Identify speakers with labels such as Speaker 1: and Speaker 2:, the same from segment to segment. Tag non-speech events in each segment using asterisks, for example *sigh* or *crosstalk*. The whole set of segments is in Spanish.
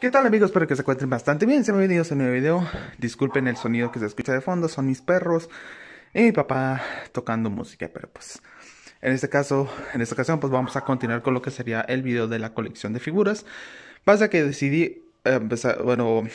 Speaker 1: ¿Qué tal amigos? Espero que se encuentren bastante bien. Sean bienvenidos a un nuevo video. Disculpen el sonido que se escucha de fondo. Son mis perros y mi papá tocando música. Pero pues en este caso, en esta ocasión, pues vamos a continuar con lo que sería el video de la colección de figuras. Pasa que decidí empezar, eh, pues, ah, bueno,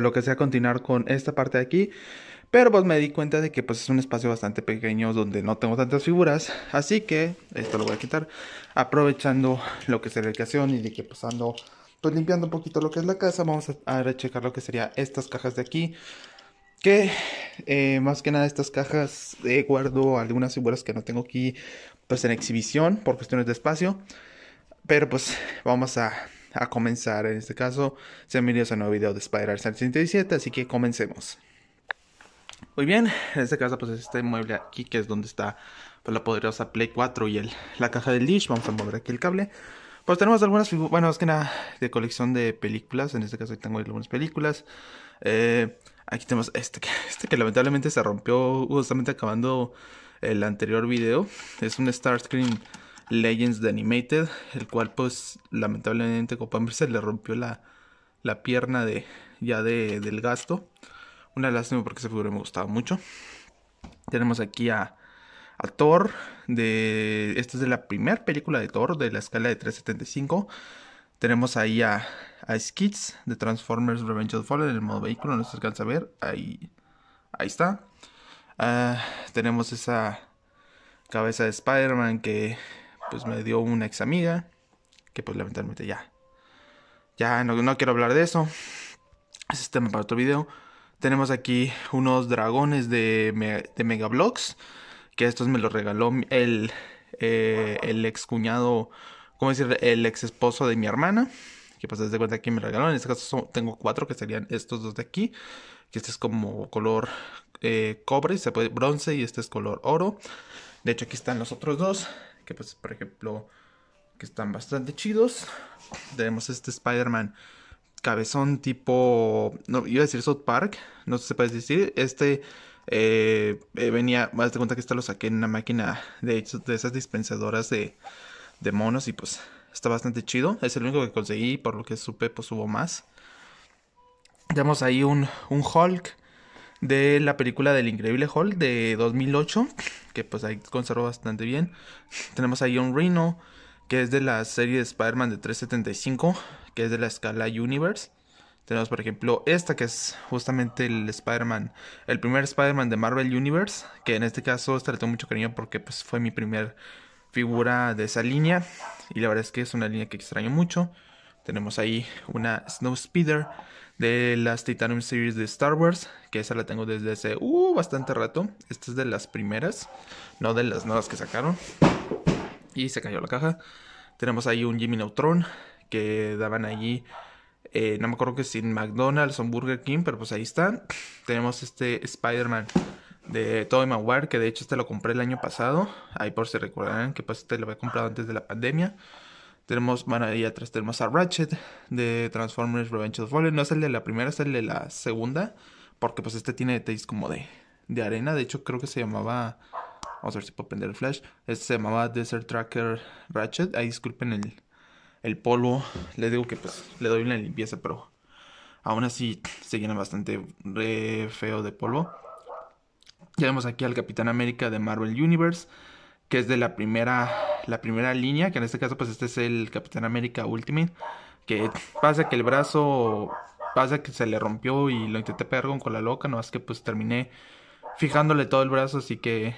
Speaker 1: lo que sea continuar con esta parte de aquí. Pero pues me di cuenta de que pues es un espacio bastante pequeño donde no tengo tantas figuras. Así que esto lo voy a quitar. Aprovechando lo que es la ocasión y de que pasando pues, pues limpiando un poquito lo que es la casa, vamos a, a checar lo que sería estas cajas de aquí. Que eh, más que nada estas cajas eh, guardo algunas figuras que no tengo aquí pues en exhibición por cuestiones de espacio. Pero pues vamos a, a comenzar en este caso. Sean bienvenidos a un nuevo video de Spider-Man 77, así que comencemos. Muy bien, en este caso pues este mueble aquí que es donde está pues, la poderosa Play 4 y el, la caja del Dish. Vamos a mover aquí el cable. Pues tenemos algunas figuras, bueno, es que nada, de colección de películas. En este caso tengo algunas películas. Eh, aquí tenemos este, *laughs* este, que lamentablemente se rompió justamente acabando el anterior video. Es un Starscream Legends de Animated, el cual pues lamentablemente como se le rompió la, la pierna de ya del gasto. Una lástima porque esa figura me gustaba mucho. Tenemos aquí a a Thor de esta es de la primera película de Thor de la escala de 375 tenemos ahí a, Skids de Transformers Revenge of the Fallen en el modo vehículo no se alcanza a ver ahí ahí está ah, tenemos esa cabeza de Spider-Man que pues me dio una ex amiga que pues lamentablemente ya ya no, quiero hablar de eso ese es tema para otro video tenemos aquí unos dragones de, Mega de que estos me los regaló el, eh, el ex cuñado, ¿cómo decir? El ex esposo de mi hermana, que pues desde cuenta que me regaló, en este caso tengo cuatro que serían estos dos de aquí, que este es como color eh, cobre, se puede bronce y este es color oro. De hecho aquí están los otros dos, que pues por ejemplo, que están bastante chidos. Tenemos este Spider-Man cabezón tipo, no, iba a decir South Park, no sé si puede decir, este eh, eh, venía, más de cuenta que esta lo saqué en una máquina de, de esas dispensadoras de, monos y pues está bastante chido. Es el único que conseguí, por lo que supe, pues hubo más. Tenemos ahí un, Hulk de la película del Increíble Hulk de 2008, que pues ahí conservó bastante bien. Tenemos ahí un Rhino, que es de la serie de Spider-Man de 375, que es de la escala Universe. Tenemos, por ejemplo, esta que es justamente el Spider-Man, el primer Spider-Man de Marvel Universe, que en este caso esta le tengo mucho cariño porque pues, fue mi primer figura de esa línea. Y la verdad es que es una línea que extraño mucho. Tenemos ahí una Snow Speeder de las Titanium Series de Star Wars, que esa la tengo desde hace uh, bastante rato. Esta es de las primeras, no de las nuevas que sacaron. Y se cayó la caja. Tenemos ahí un Jimmy Neutron que daban allí eh, no me acuerdo que sin McDonald's o Burger King, pero pues ahí están. *sniffs* Tenemos este Spider-Man de Tobey Maguire, que de hecho este lo compré el año pasado. Ahí por si recuerdan que pues este lo había comprado antes de la pandemia. Tenemos, bueno, ahí atrás tenemos a Ratchet de Transformers Revenge of Fallen. No es el de la primera, es el de la segunda. Porque pues este tiene detalles como de, de arena. De hecho creo que se llamaba... Vamos a ver si puedo prender el flash. Este se llamaba Desert Tracker Ratchet. Ahí disculpen el, el polvo. Les digo que pues le doy una limpieza, pero aún así se llena bastante re feo de polvo. Ya vemos aquí al Capitán América de Marvel Universe, que es de la primera, la primera línea, que en este caso pues este es el Capitán América Ultimate, que pasa que el brazo, pasa que se le rompió y lo intenté pegar con la loca, no es que pues terminé fijándole todo el brazo, así que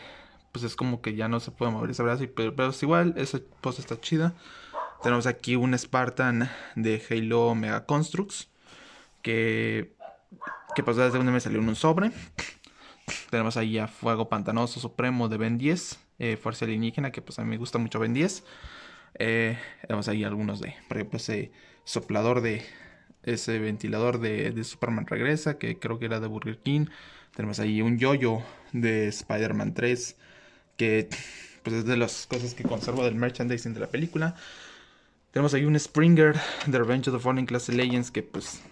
Speaker 1: pues es como que ya no se puede mover ese brazo, pero, es igual, esa pose está chida. Tenemos aquí un Spartan de Halo Mega Constructs. Que, que pues desde donde me salió en un sobre. Tenemos ahí a Fuego Pantanoso Supremo de Ben 10. Eh, Fuerza Alienígena, que pues a mí me gusta mucho Ben 10. Eh, tenemos ahí algunos de, por ejemplo, ese soplador de, ese ventilador de, de, Superman Regresa, que creo que era de Burger King. Tenemos ahí un yoyo de Spider-Man 3, que pues es de las cosas que conservo del merchandising de la película. Tenemos ahí un Springer de Revenge of the Fallen Class Legends que pues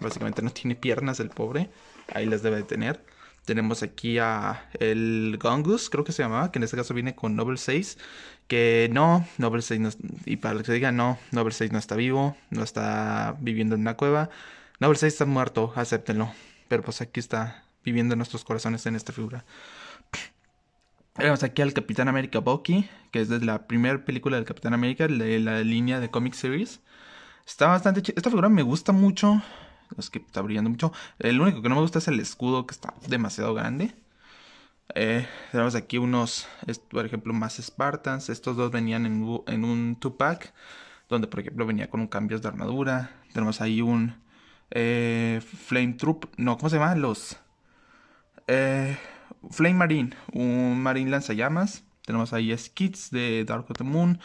Speaker 1: básicamente no tiene piernas el pobre. Ahí las debe de tener. Tenemos aquí a el Gongus, creo que se llamaba, que en este caso viene con Noble 6. Que no, Noble 6 no, y para que se diga, no, Noble 6 no está vivo, no está viviendo en una cueva. Noble 6 está muerto, acéptenlo. Pero pues aquí está viviendo nuestros corazones en esta figura. Tenemos aquí al Capitán América Bucky, que es de la primera película del Capitán América, de la línea de comic series. Está bastante chido. Esta figura me gusta mucho. Es que está brillando mucho. El único que no me gusta es el escudo, que está demasiado grande. Eh, tenemos aquí unos, por ejemplo, más Spartans. Estos dos venían en, en un 2-pack, donde, por ejemplo, venía con un cambio de armadura. Tenemos ahí un eh, Flame Troop. No, ¿cómo se llama? Los. Eh, Flame Marine, un Marine lanzallamas. Tenemos ahí Skits de Dark of the Moon.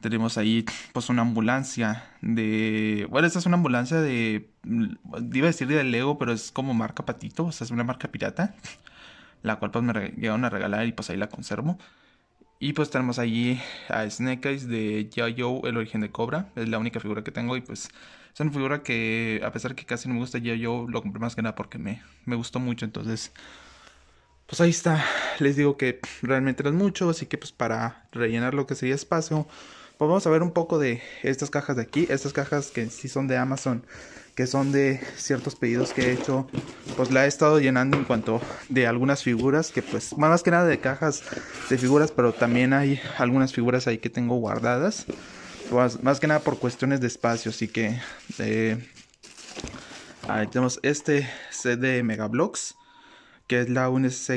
Speaker 1: Tenemos ahí pues una ambulancia de... Bueno, esta es una ambulancia de... Iba a decir de Lego, pero es como marca Patito, o sea, es una marca pirata. *laughs* La cual pues me llegaron a regalar y pues ahí la conservo. Y pues tenemos ahí a Snake Eyes de Yo-Yo, el origen de Cobra. Es la única figura que tengo y pues es una figura que a pesar que casi no me gusta Yo-Yo, lo compré más que nada porque me, me gustó mucho. Entonces pues ahí está. Les digo que realmente no es mucho, así que pues para rellenar lo que sería espacio, pues vamos a ver un poco de estas cajas de aquí, estas cajas que sí son de Amazon, que son de ciertos pedidos que he hecho, pues la he estado llenando en cuanto de algunas figuras que pues más que nada de cajas de figuras, pero también hay algunas figuras ahí que tengo guardadas. Pues, más que nada por cuestiones de espacio, así que eh, ahí tenemos este set de Megablocks que es la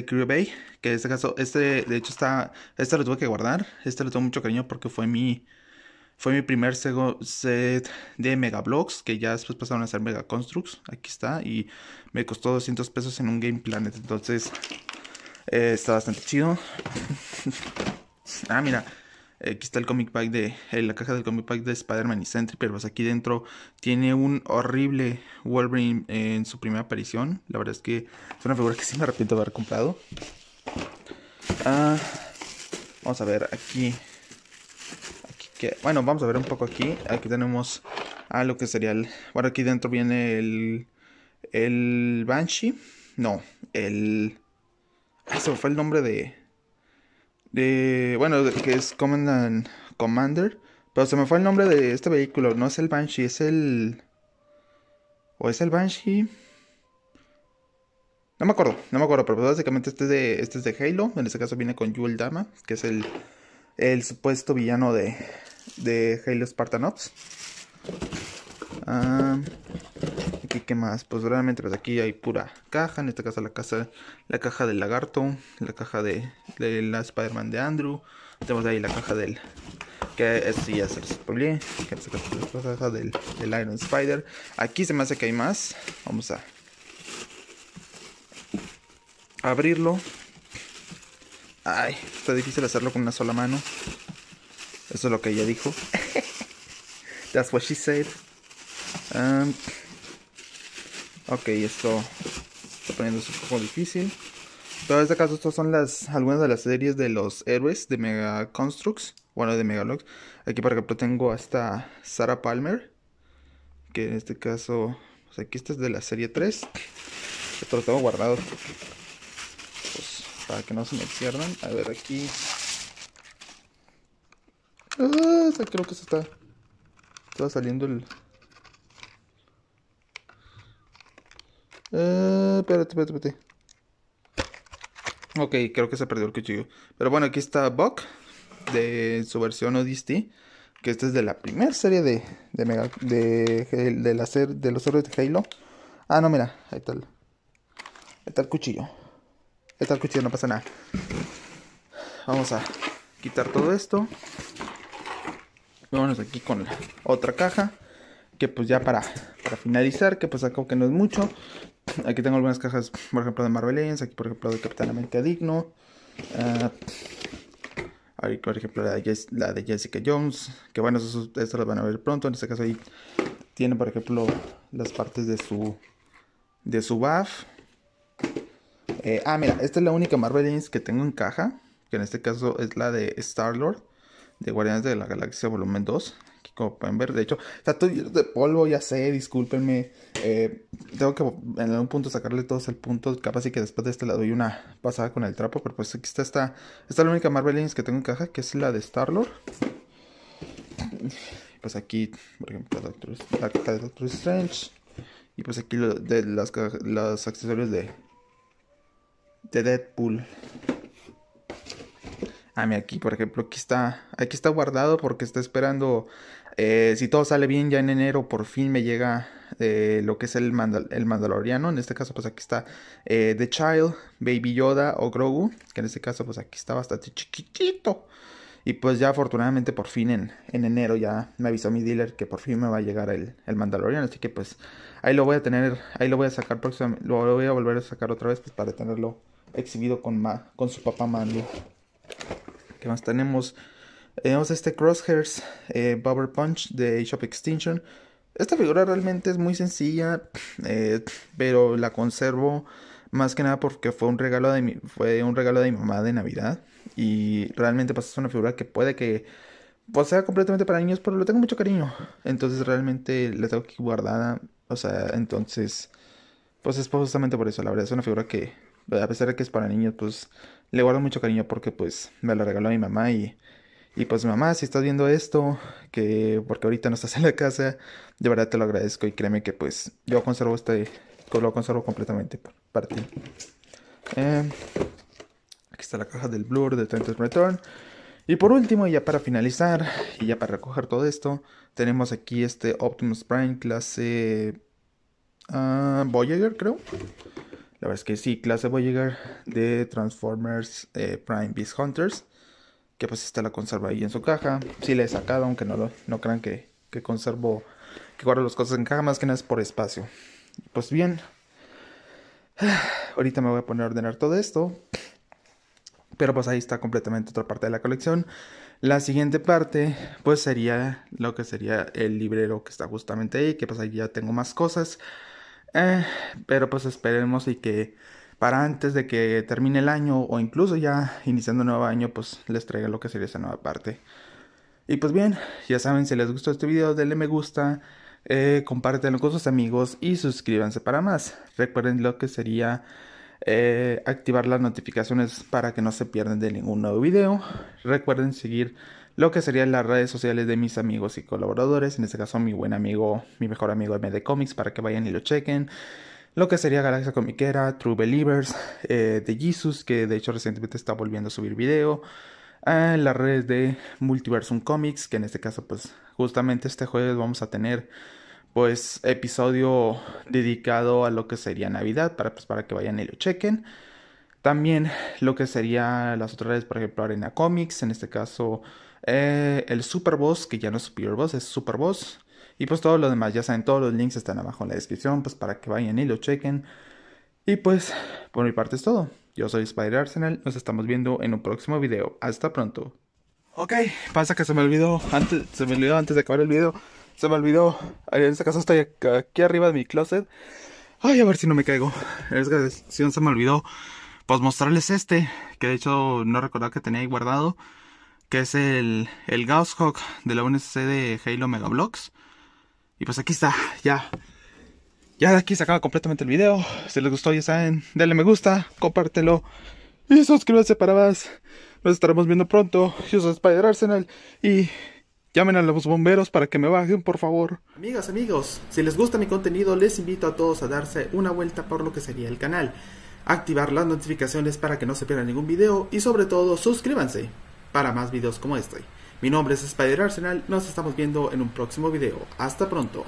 Speaker 1: Crew Bay, que en este caso, este de hecho está, este lo tuve que guardar, este lo tengo mucho cariño porque fue mi, fue mi primer set de Mega Bloks. que ya después pasaron a ser Mega Constructs, aquí está, y me costó 200 pesos en un Game Planet, entonces eh, está bastante chido. *laughs* ah, mira, eh, aquí está el comic pack de eh, la caja del comic pack de Spider-Man y Sentry, pero pues aquí dentro tiene un horrible Wolverine eh, en su primera aparición. La verdad es que es una figura que sí me arrepiento de haber comprado. Ah, vamos a ver aquí. que, bueno, vamos a ver un poco aquí. Aquí tenemos a lo que sería el. Bueno, aquí dentro viene el. El Banshee. No, el. Ah, se fue el nombre de de, bueno, que es Commandant... Commander, pero se me fue el nombre de este vehículo, no es el Banshee, es el... ¿O es el Banshee? No me acuerdo, no me acuerdo, pero básicamente este es de, este es de Halo, en este caso viene con Yul Dama, que es el, el supuesto villano de, de Halo Spartan Ops. Ah, qué más, pues realmente pues aquí hay pura caja, en esta casa la casa, la caja del lagarto, la caja de, de la Spider-Man de Andrew, tenemos ahí la caja del que es ya este la caja del, del Iron Spider. Aquí se me hace que hay más. Vamos a abrirlo. Ay, está difícil hacerlo con una sola mano. Eso es lo que ella dijo. *laughs* That's what she said. Um, Ok, esto está poniéndose un poco difícil. Pero en este caso, estas son las, algunas de las series de los héroes de Mega Constructs. Bueno, de Megalogs. Aquí, por ejemplo, tengo hasta Sara Sarah Palmer. Que en este caso, pues aquí esta es de la serie 3. Esto lo tengo guardado. Pues, para que no se me pierdan. A ver, aquí. Ah, creo que se está. Estaba saliendo el, Eh, espérate, espérate, espérate. Ok, creo que se perdió el cuchillo. Pero bueno, aquí está Buck. De su versión ODST. Que esta es de la primera serie de, de, Mega, de, los héroes de Halo. Ah, no, mira. Ahí está el, está el cuchillo. Ahí está el cuchillo, no pasa nada. Vamos a quitar todo esto. Vámonos aquí con otra caja. Que pues ya para, finalizar, que pues acá que no es mucho. Aquí tengo algunas cajas, por ejemplo, de Marvel Aquí, por ejemplo, de Capitán América Digno. aquí, ah, por ejemplo, la de, la Jessica Jones. Que bueno, eso las van a ver pronto. En este caso, ahí tiene, por ejemplo, las partes de su, de su buff. Eh, ah, mira, esta es la única Marvel que tengo en caja. Que en este caso es la de Star-Lord. De Guardianes de la Galaxia Volumen 2 como pueden ver, de hecho, está todo de polvo, ya sé, discúlpenme. Eh, tengo que en algún punto sacarle todos el punto, capaz y que después de este lado... doy una pasada con el trapo, pero pues aquí está esta, es la única Marvel que tengo en caja, que es la de Star-Lord. Pues aquí, por ejemplo, Doctor, la de Doctor Strange. Y pues aquí de los accesorios de, de Deadpool. A ah, mira, aquí, por ejemplo, aquí está, aquí está guardado porque está esperando eh, si todo sale bien, ya en enero por fin me llega eh, lo que es el, el, Mandaloriano. En este caso, pues aquí está eh, The Child, Baby Yoda o Grogu. Que en este caso, pues aquí está bastante chiquitito. Y pues ya afortunadamente por fin en, enero ya me avisó mi dealer que por fin me va a llegar el, el Mandaloriano. Así que pues ahí lo voy a tener, ahí lo voy a sacar próximamente. Lo, voy a volver a sacar otra vez pues, para tenerlo exhibido con, con su papá Mando. ¿Qué más tenemos? Tenemos este Crosshairs eh, Bubble Punch de Shop Extinction. Esta figura realmente es muy sencilla, *sniffs* eh, pero la conservo más que nada porque fue un regalo de mi, fue un regalo de mi mamá de Navidad y realmente pues, es una figura que puede que pues, sea completamente para niños, pero lo tengo mucho cariño. Entonces realmente la tengo aquí guardada, o sea, entonces pues es justamente por eso, la verdad es una figura que a pesar de que es para niños, pues le guardo mucho cariño porque pues me la regaló mi mamá y y pues mamá, si estás viendo esto, que porque ahorita no estás en la casa, de verdad te lo agradezco y créeme que pues yo conservo este, lo conservo completamente para ti. Eh, aquí está la caja del Blur de Tentus Return. Y por último, ya para finalizar, y ya para recoger todo esto, tenemos aquí este Optimus Prime clase ah, Voyager, creo. La verdad es que sí, clase Voyager de Transformers eh, Prime Beast Hunters que pues está la conserva ahí en su caja. Sí le he sacado, aunque no, lo, no crean que, que conservo, que guardo las cosas en caja, más que nada es por espacio. Pues bien, *sighs* ahorita me voy a poner a ordenar todo esto. Pero pues ahí está completamente otra parte de la colección. La siguiente parte, pues sería lo que sería el librero que está justamente ahí, que pues ahí ya tengo más cosas. Eh, pero pues esperemos y que para antes de que termine el año o incluso ya iniciando nuevo año, pues les traiga lo que sería esa nueva parte. Y pues bien, ya saben, si les gustó este video, denle me gusta, eh, con sus amigos y suscríbanse para más. Recuerden lo que sería eh, activar las notificaciones para que no se pierdan de ningún nuevo video. Recuerden seguir lo que serían las redes sociales de mis amigos y colaboradores, en este caso mi buen amigo, mi mejor amigo MD Comics, para que vayan y lo chequen lo que sería Galaxia Comiquera, True Believers, The eh, Jesus, que de hecho recientemente está volviendo a subir video, eh, las redes de Multiversum Comics, que en este caso pues justamente este jueves vamos a tener pues episodio dedicado a lo que sería Navidad, para, pues, para que vayan y lo chequen. También lo que sería las otras redes, por ejemplo, Arena Comics, en este caso eh, el Superboss, que ya no es Superboss, es Superboss. Y pues todo lo demás, ya saben, todos los links están abajo en la descripción, pues para que vayan y lo chequen. Y pues, por mi parte es todo. Yo soy Spider Arsenal, nos estamos viendo en un próximo video. Hasta pronto. Ok, pasa que se me olvidó, antes, se me olvidó antes de acabar el video, se me olvidó, en este caso estoy aquí arriba de mi closet. Ay, a ver si no me caigo. es si se me olvidó, pues mostrarles este, que de hecho no recordaba que tenía ahí guardado, que es el, el Hawk de la UNSC de Halo Mega Bloks. Y pues aquí está, ya. Ya de aquí se acaba completamente el video. Si les gustó, ya saben, denle me gusta, compártelo y suscríbanse para más. Nos estaremos viendo pronto. Yo soy Spider Arsenal y Llamen a los bomberos para que me bajen, por favor. Amigas, amigos, si les gusta mi contenido, les invito a todos a darse una vuelta por lo que sería el canal, activar las notificaciones para que no se pierda ningún video y sobre todo suscríbanse para más videos como este. Mi nombre es Spider Arsenal, nos estamos viendo en un próximo video. Hasta pronto.